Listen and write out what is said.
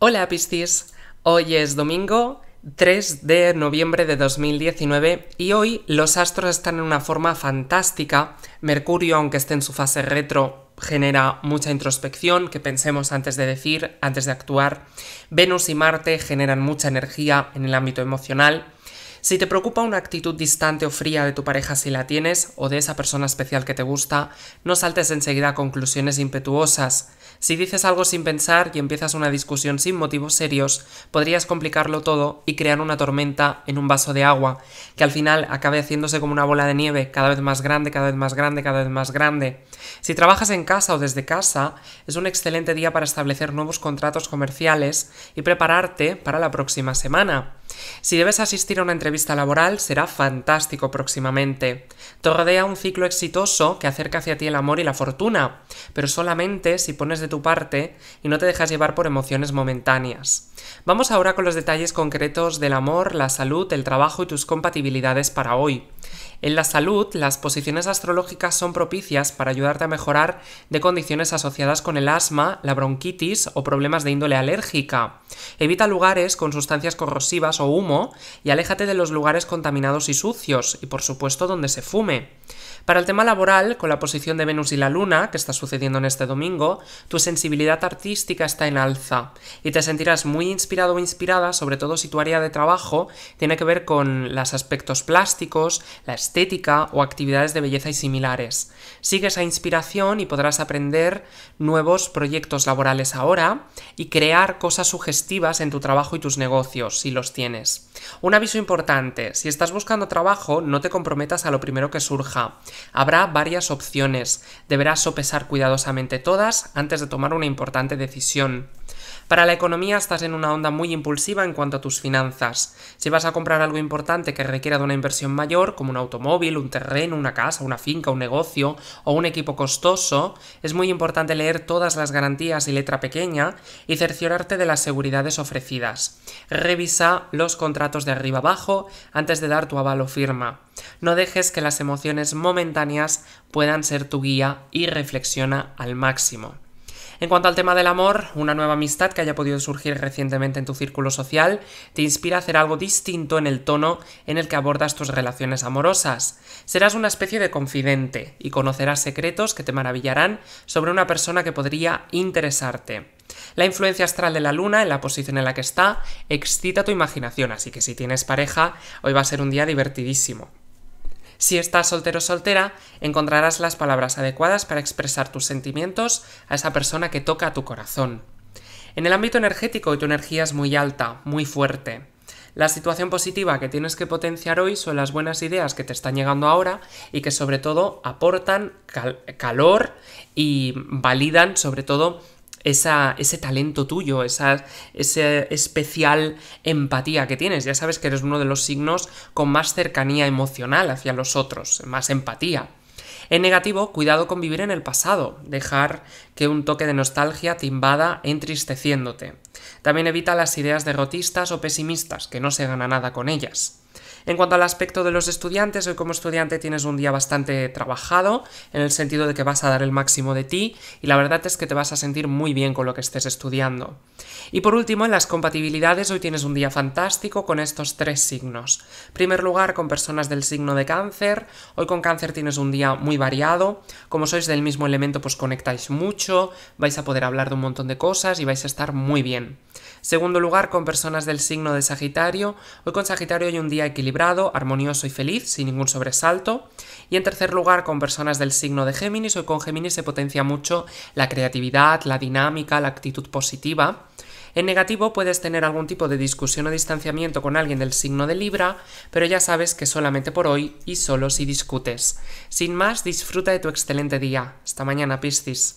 Hola Piscis, hoy es domingo 3 de noviembre de 2019 y hoy los astros están en una forma fantástica. Mercurio, aunque esté en su fase retro, genera mucha introspección, que pensemos antes de decir, antes de actuar. Venus y Marte generan mucha energía en el ámbito emocional. Si te preocupa una actitud distante o fría de tu pareja si la tienes, o de esa persona especial que te gusta, no saltes enseguida a conclusiones impetuosas. Si dices algo sin pensar y empiezas una discusión sin motivos serios, podrías complicarlo todo y crear una tormenta en un vaso de agua, que al final acabe haciéndose como una bola de nieve, cada vez más grande, cada vez más grande, cada vez más grande. Si trabajas en casa o desde casa, es un excelente día para establecer nuevos contratos comerciales y prepararte para la próxima semana. Si debes asistir a una entrevista vista laboral será fantástico próximamente. Te rodea un ciclo exitoso que acerca hacia ti el amor y la fortuna, pero solamente si pones de tu parte y no te dejas llevar por emociones momentáneas. Vamos ahora con los detalles concretos del amor, la salud, el trabajo y tus compatibilidades para hoy. En la salud, las posiciones astrológicas son propicias para ayudarte a mejorar de condiciones asociadas con el asma, la bronquitis o problemas de índole alérgica. Evita lugares con sustancias corrosivas o humo y aléjate de los lugares contaminados y sucios, y por supuesto donde se fume. Para el tema laboral, con la posición de Venus y la Luna, que está sucediendo en este domingo, tu sensibilidad artística está en alza y te sentirás muy inspirado o inspirada, sobre todo si tu área de trabajo tiene que ver con los aspectos plásticos, la estética o actividades de belleza y similares. Sigue esa inspiración y podrás aprender nuevos proyectos laborales ahora y crear cosas sugestivas en tu trabajo y tus negocios si los tienes. Un aviso importante, si estás buscando trabajo, no te comprometas a lo primero que surja. Habrá varias opciones, deberás sopesar cuidadosamente todas antes de tomar una importante decisión. Para la economía estás en una onda muy impulsiva en cuanto a tus finanzas. Si vas a comprar algo importante que requiera de una inversión mayor, como un automóvil, un terreno, una casa, una finca, un negocio o un equipo costoso, es muy importante leer todas las garantías y letra pequeña y cerciorarte de las seguridades ofrecidas. Revisa los contratos de arriba abajo antes de dar tu aval o firma. No dejes que las emociones momentáneas puedan ser tu guía y reflexiona al máximo. En cuanto al tema del amor, una nueva amistad que haya podido surgir recientemente en tu círculo social te inspira a hacer algo distinto en el tono en el que abordas tus relaciones amorosas. Serás una especie de confidente y conocerás secretos que te maravillarán sobre una persona que podría interesarte. La influencia astral de la luna en la posición en la que está excita tu imaginación, así que si tienes pareja, hoy va a ser un día divertidísimo. Si estás soltero o soltera, encontrarás las palabras adecuadas para expresar tus sentimientos a esa persona que toca a tu corazón. En el ámbito energético, tu energía es muy alta, muy fuerte. La situación positiva que tienes que potenciar hoy son las buenas ideas que te están llegando ahora y que sobre todo aportan calor y validan sobre todo ese talento tuyo, esa, esa especial empatía que tienes. Ya sabes que eres uno de los signos con más cercanía emocional hacia los otros, más empatía. En negativo, cuidado con vivir en el pasado, dejar que un toque de nostalgia te invada entristeciéndote. También evita las ideas derrotistas o pesimistas, que no se gana nada con ellas. En cuanto al aspecto de los estudiantes, hoy como estudiante tienes un día bastante trabajado, en el sentido de que vas a dar el máximo de ti y la verdad es que te vas a sentir muy bien con lo que estés estudiando. Y por último, en las compatibilidades, hoy tienes un día fantástico con estos tres signos. En primer lugar, con personas del signo de cáncer, hoy con cáncer tienes un día muy variado, como sois del mismo elemento pues conectáis mucho, vais a poder hablar de un montón de cosas y vais a estar muy bien. Segundo lugar, con personas del signo de Sagitario. Hoy con Sagitario hay un día equilibrado, armonioso y feliz, sin ningún sobresalto. Y en tercer lugar, con personas del signo de Géminis. Hoy con Géminis se potencia mucho la creatividad, la dinámica, la actitud positiva. En negativo puedes tener algún tipo de discusión o distanciamiento con alguien del signo de Libra, pero ya sabes que solamente por hoy y solo si discutes. Sin más, disfruta de tu excelente día. Hasta mañana, Piscis.